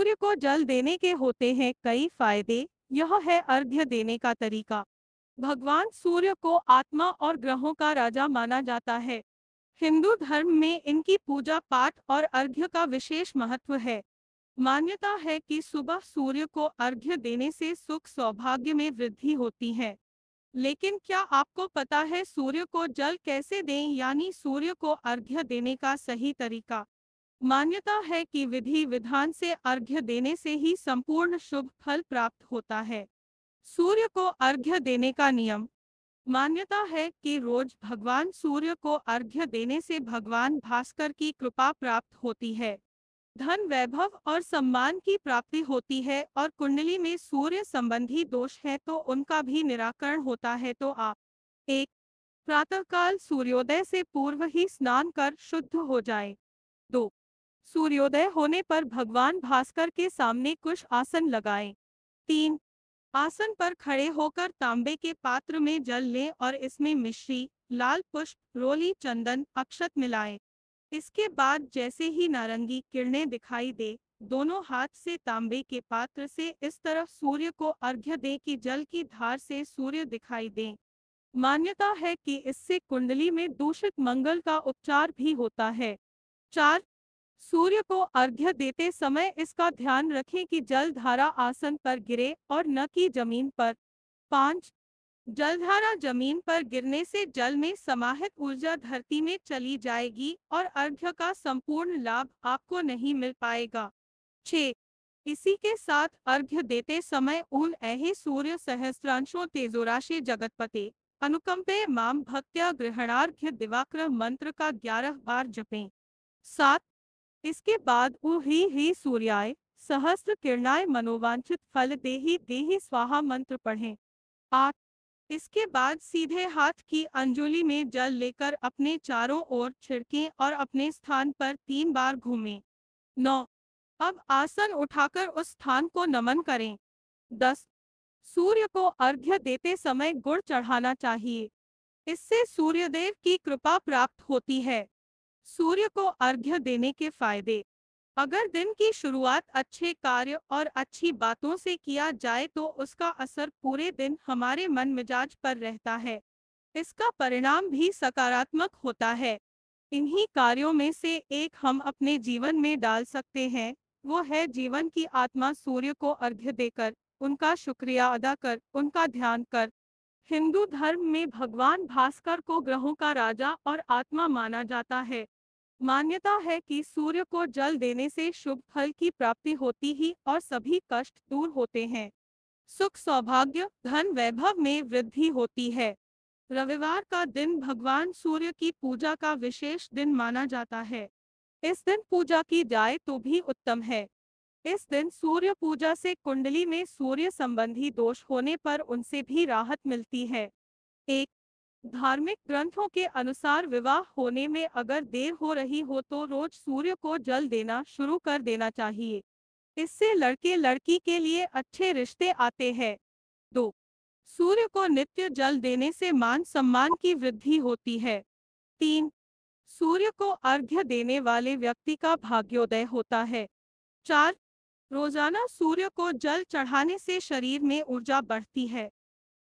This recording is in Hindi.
सूर्य को जल देने के होते हैं कई फायदे यह है अर्घ्य देने का तरीका भगवान सूर्य को आत्मा और ग्रहों का राजा माना जाता है हिंदू धर्म में इनकी पूजा पाठ और अर्घ्य का विशेष महत्व है मान्यता है कि सुबह सूर्य को अर्घ्य देने से सुख सौभाग्य में वृद्धि होती है लेकिन क्या आपको पता है सूर्य को जल कैसे दें यानी सूर्य को अर्घ्य देने का सही तरीका मान्यता है कि विधि विधान से अर्घ्य देने से ही संपूर्ण शुभ फल प्राप्त होता है सूर्य को अर्घ्य देने का नियम मान्यता है कि रोज भगवान सूर्य को अर्घ्य देने से भगवान भास्कर की कृपा प्राप्त होती है धन वैभव और सम्मान की प्राप्ति होती है और कुंडली में सूर्य संबंधी दोष है तो उनका भी निराकरण होता है तो आप एक प्रातःकाल सूर्योदय से पूर्व ही स्नान कर शुद्ध हो जाए दो सूर्योदय होने पर भगवान भास्कर के सामने कुछ आसन लगाए तीन आसन पर खड़े होकर तांबे के पात्र में जल लें और इसमें मिश्री लाल पुष्प रोली चंदन अक्षत मिलाएं। इसके बाद जैसे ही नारंगी किरणें दिखाई दे दोनों हाथ से तांबे के पात्र से इस तरफ सूर्य को अर्घ्य दें कि जल की धार से सूर्य दिखाई दें मान्यता है कि इससे कुंडली में दूषित मंगल का उपचार भी होता है चार सूर्य को अर्घ्य देते समय इसका ध्यान रखें कि जल धारा आसन पर गिरे और न कि जमीन पर पांच जलधारा जमीन पर गिरने से जल में समाहित ऊर्जा धरती में चली जाएगी और अर्घ्य का संपूर्ण लाभ आपको नहीं मिल पाएगा छ इसी के साथ अर्घ्य देते समय उन ऐहे सूर्य सहस्त्रांशों तेजोराशे जगतपते अनुकंपे माम भक्त्या ग्रहणार्घ्य दिवाकर मंत्र का ग्यारह बार जपें सात इसके बाद वो ही ही सूर्याय सहस्त्र किरणाय मनोवांछित फल देही देही स्वाहा मंत्र पढ़ें आठ इसके बाद सीधे हाथ की अंजुली में जल लेकर अपने चारों ओर छिड़कें और अपने स्थान पर तीन बार घूमें नौ अब आसन उठाकर उस स्थान को नमन करें दस सूर्य को अर्घ्य देते समय गुड़ चढ़ाना चाहिए इससे सूर्यदेव की कृपा प्राप्त होती है सूर्य को अर्घ्य देने के फायदे अगर दिन की शुरुआत अच्छे कार्य और अच्छी बातों से किया जाए तो उसका असर पूरे दिन हमारे मन मिजाज पर रहता है इसका परिणाम भी सकारात्मक होता है इन्हीं कार्यों में से एक हम अपने जीवन में डाल सकते हैं वो है जीवन की आत्मा सूर्य को अर्घ्य देकर उनका शुक्रिया अदा कर उनका ध्यान कर हिंदू धर्म में भगवान भास्कर को ग्रहों का राजा और आत्मा माना जाता है मान्यता है कि सूर्य को जल देने से शुभ फल की प्राप्ति होती ही और सभी कष्ट दूर होते हैं सुख सौभाग्य धन वैभव में वृद्धि होती है रविवार का दिन भगवान सूर्य की पूजा का विशेष दिन माना जाता है इस दिन पूजा की जाए तो भी उत्तम है इस दिन सूर्य पूजा से कुंडली में सूर्य संबंधी दोष होने पर उनसे भी राहत मिलती है एक धार्मिक ग्रंथों के अनुसार विवाह होने में अगर देर हो रही हो तो रोज सूर्य को जल देना शुरू कर देना चाहिए इससे लड़के लड़की के लिए अच्छे रिश्ते आते हैं दो सूर्य को नित्य जल देने से मान सम्मान की वृद्धि होती है तीन सूर्य को अर्घ्य देने वाले व्यक्ति का भाग्योदय होता है चार रोजाना सूर्य को जल चढ़ाने से शरीर में ऊर्जा बढ़ती है